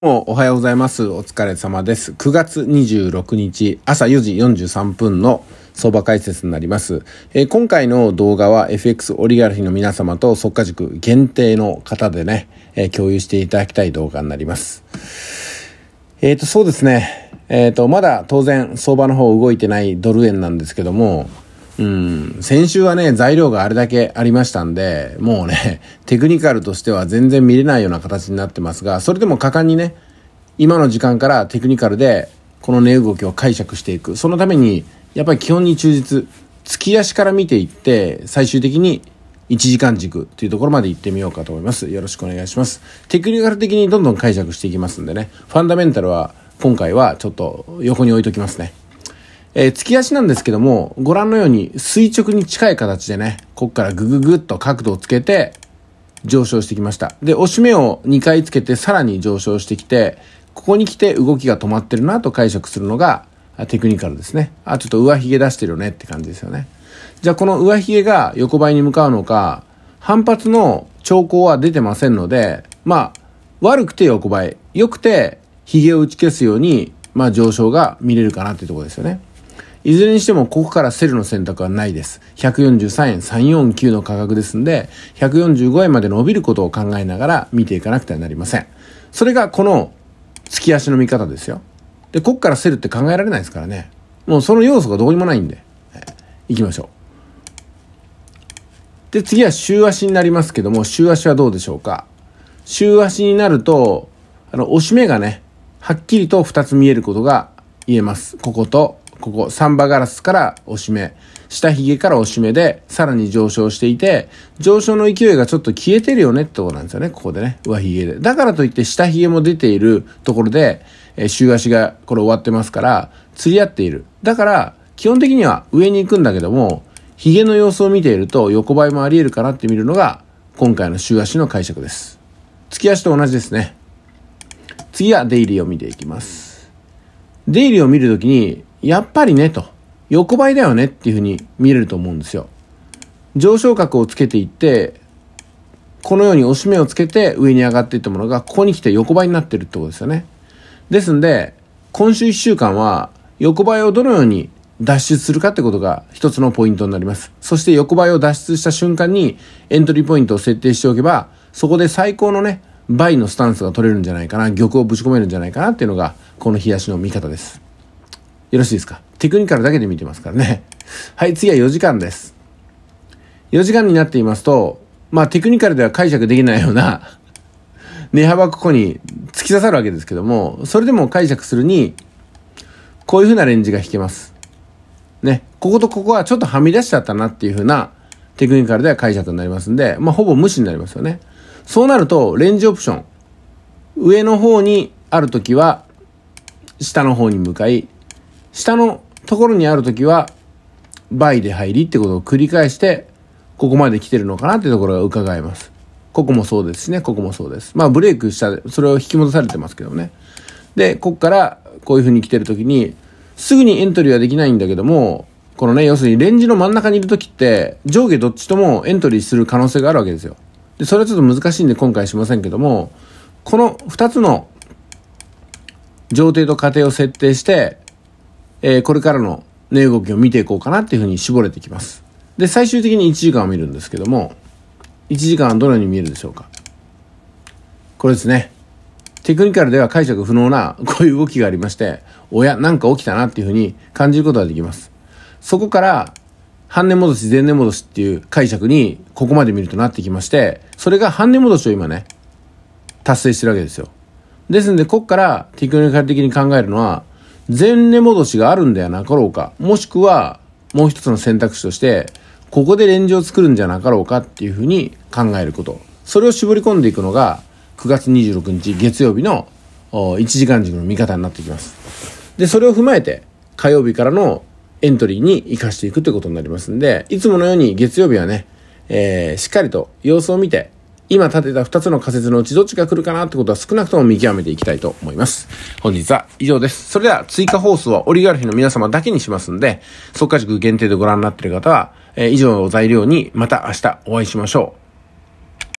おはようございます。お疲れ様です。9月26日朝4時43分の相場解説になります。えー、今回の動画は FX オリガルヒの皆様と即価塾限定の方でね、えー、共有していただきたい動画になります。えっ、ー、と、そうですね。えっ、と、まだ当然相場の方動いてないドル円なんですけども、うん、先週はね、材料があれだけありましたんで、もうね、テクニカルとしては全然見れないような形になってますが、それでも果敢にね、今の時間からテクニカルで、この値動きを解釈していく。そのために、やっぱり基本に忠実。月足から見ていって、最終的に1時間軸というところまで行ってみようかと思います。よろしくお願いします。テクニカル的にどんどん解釈していきますんでね、ファンダメンタルは今回はちょっと横に置いときますね。えー、突き足なんですけども、ご覧のように垂直に近い形でね、こっからぐぐグっと角度をつけて、上昇してきました。で、押し目を2回つけてさらに上昇してきて、ここに来て動きが止まってるなと解釈するのがテクニカルですね。あ、ちょっと上髭出してるよねって感じですよね。じゃあこの上髭が横ばいに向かうのか、反発の兆候は出てませんので、まあ、悪くて横ばい、良くて髭を打ち消すように、まあ上昇が見れるかなっていうところですよね。いずれにしてもここからセルの選択はないです。143円349の価格ですんで、145円まで伸びることを考えながら見ていかなくてはなりません。それがこの月足の見方ですよ。で、ここからセルって考えられないですからね。もうその要素がどこにもないんで、行きましょう。で、次は週足になりますけども、週足はどうでしょうか。週足になると、あの、押し目がね、はっきりと2つ見えることが言えます。ここと、ここ、サンバガラスからおしめ、下髭からおしめで、さらに上昇していて、上昇の勢いがちょっと消えてるよねってところなんですよね、ここでね、上髭で。だからといって下髭も出ているところで、えー、週足がこれ終わってますから、釣り合っている。だから、基本的には上に行くんだけども、髭の様子を見ていると横ばいもあり得るかなって見るのが、今回の週足の解釈です。月足と同じですね。次は出入りを見ていきます。出入りを見るときに、やっぱりねと、横ばいだよねっていうふうに見れると思うんですよ。上昇角をつけていって、このように押し目をつけて上に上がっていったものが、ここに来て横ばいになってるってことですよね。ですんで、今週1週間は、横ばいをどのように脱出するかってことが一つのポイントになります。そして横ばいを脱出した瞬間にエントリーポイントを設定しておけば、そこで最高のね、倍のスタンスが取れるんじゃないかな、玉をぶち込めるんじゃないかなっていうのが、この日足しの見方です。よろしいですかテクニカルだけで見てますからね。はい、次は4時間です。4時間になっていますと、まあテクニカルでは解釈できないような 値幅ここに突き刺さるわけですけども、それでも解釈するに、こういう風なレンジが引けます。ね、こことここはちょっとはみ出しちゃったなっていう風なテクニカルでは解釈になりますんで、まあほぼ無視になりますよね。そうなると、レンジオプション、上の方にある時は、下の方に向かい、下のところにある時は倍で入りってことを繰り返してここまで来てるのかなっていうところが伺えます。ここもそうですしね、ここもそうです。まあブレイクした、それを引き戻されてますけどね。で、こっからこういう風に来てる時に、すぐにエントリーはできないんだけども、このね、要するにレンジの真ん中にいる時って上下どっちともエントリーする可能性があるわけですよ。で、それはちょっと難しいんで今回しませんけども、この2つの上程と過程を設定して、えー、これからの値動きを見ていこうかなっていうふうに絞れてきます。で、最終的に1時間を見るんですけども、1時間はどのように見えるでしょうか。これですね。テクニカルでは解釈不能なこういう動きがありまして、おや、なんか起きたなっていうふうに感じることができます。そこから、半値戻し、前値戻しっていう解釈に、ここまで見るとなってきまして、それが半値戻しを今ね、達成してるわけですよ。ですんで、ここからテクニカル的に考えるのは、前値戻しがあるんではなかろうか。もしくは、もう一つの選択肢として、ここでレンジを作るんじゃなかろうかっていうふうに考えること。それを絞り込んでいくのが、9月26日月曜日の1時間軸の見方になってきます。で、それを踏まえて、火曜日からのエントリーに活かしていくということになりますんで、いつものように月曜日はね、えー、しっかりと様子を見て、今立てた2つの仮説のうちどっちが来るかなってことは少なくとも見極めていきたいと思います。本日は以上です。それでは追加放送はオリガルヒの皆様だけにしますんで、即可塾限定でご覧になっている方は、えー、以上の材料にまた明日お会いしましょう。